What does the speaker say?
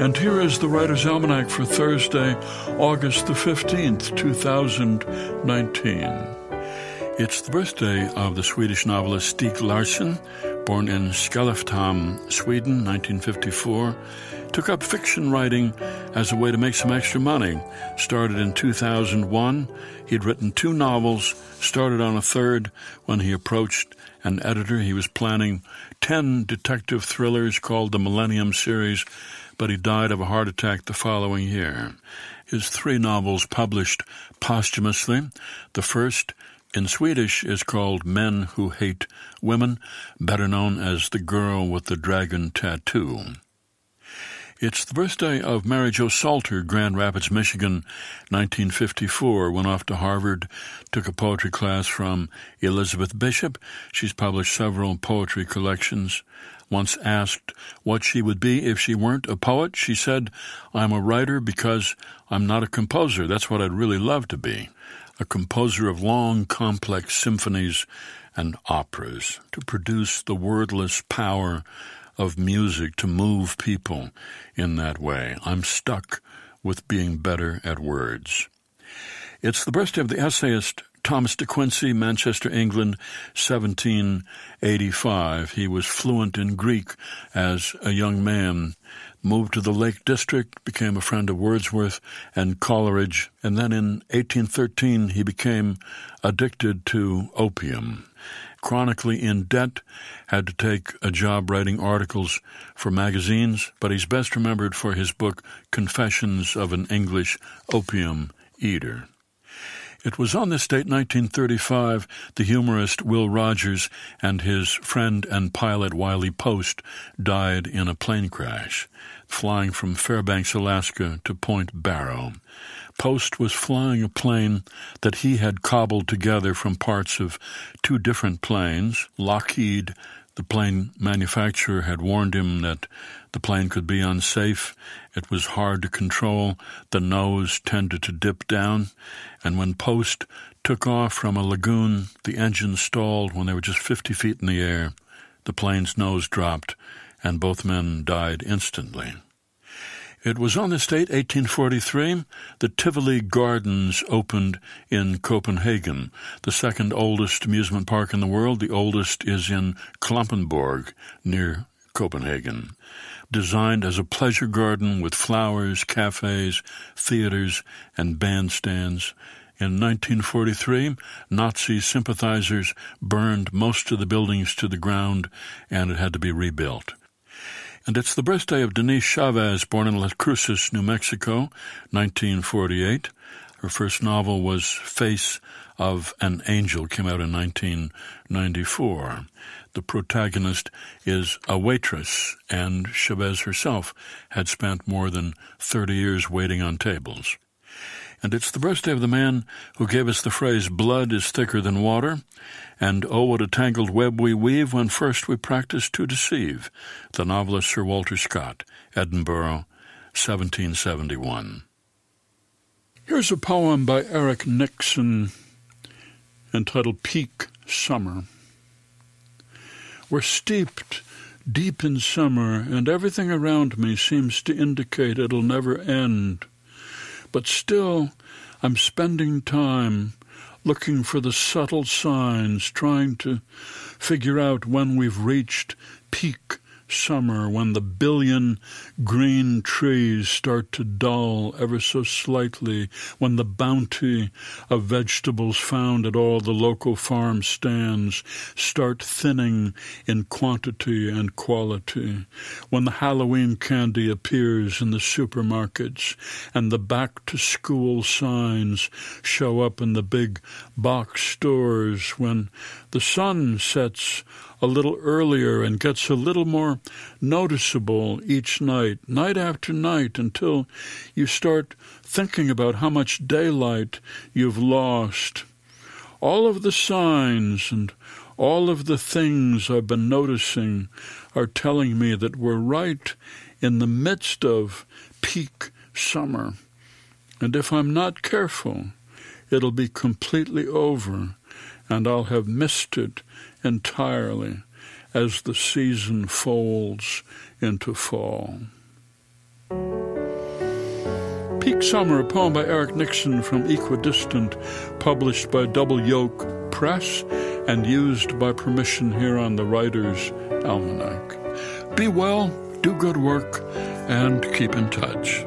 And here is the Writer's Almanac for Thursday, August the 15th, 2019. It's the birthday of the Swedish novelist Stieg Larsson, born in Skellefteå, Sweden, 1954. Took up fiction writing as a way to make some extra money. Started in 2001. He'd written two novels, started on a third when he approached an editor. He was planning 10 detective thrillers called the Millennium Series but he died of a heart attack the following year. His three novels published posthumously, the first, in Swedish is called Men Who Hate Women, better known as The Girl with the Dragon Tattoo. It's the birthday of Mary Jo Salter, Grand Rapids, Michigan, 1954. Went off to Harvard, took a poetry class from Elizabeth Bishop. She's published several poetry collections once asked what she would be if she weren't a poet, she said, I'm a writer because I'm not a composer. That's what I'd really love to be a composer of long, complex symphonies and operas, to produce the wordless power of music to move people in that way. I'm stuck with being better at words. It's the birthday of the essayist Thomas de Quincey, Manchester, England, 1785. He was fluent in Greek as a young man, moved to the Lake District, became a friend of Wordsworth and Coleridge, and then in 1813 he became addicted to opium. Chronically in debt, had to take a job writing articles for magazines, but he's best remembered for his book Confessions of an English Opium Eater. It was on this date, 1935, the humorist Will Rogers and his friend and pilot Wiley Post died in a plane crash, flying from Fairbanks, Alaska to Point Barrow. Post was flying a plane that he had cobbled together from parts of two different planes, Lockheed the plane manufacturer had warned him that the plane could be unsafe, it was hard to control, the nose tended to dip down, and when Post took off from a lagoon, the engine stalled when they were just 50 feet in the air. The plane's nose dropped, and both men died instantly. It was on this date, 1843, that Tivoli Gardens opened in Copenhagen, the second oldest amusement park in the world. The oldest is in Klampenborg, near Copenhagen. Designed as a pleasure garden with flowers, cafes, theaters, and bandstands, in 1943, Nazi sympathizers burned most of the buildings to the ground and it had to be rebuilt and it's the birthday of Denise Chavez, born in Las Cruces, New Mexico, 1948. Her first novel was Face of an Angel, came out in 1994. The protagonist is a waitress, and Chavez herself had spent more than 30 years waiting on tables. And it's the birthday of the man who gave us the phrase, blood is thicker than water, and oh, what a tangled web we weave when first we practice to deceive, the novelist Sir Walter Scott, Edinburgh, 1771. Here's a poem by Eric Nixon entitled Peak Summer. We're steeped deep in summer, and everything around me seems to indicate it'll never end. But still, I'm spending time looking for the subtle signs, trying to figure out when we've reached peak summer when the billion green trees start to dull ever so slightly, when the bounty of vegetables found at all the local farm stands start thinning in quantity and quality, when the Halloween candy appears in the supermarkets and the back to school signs show up in the big box stores, when the sun sets a little earlier and gets a little more noticeable each night, night after night, until you start thinking about how much daylight you've lost. All of the signs and all of the things I've been noticing are telling me that we're right in the midst of peak summer. And if I'm not careful, it'll be completely over and I'll have missed it entirely as the season folds into fall. Peak Summer, a poem by Eric Nixon from Equidistant, published by Double Yoke Press and used by permission here on the Writer's Almanac. Be well, do good work, and keep in touch.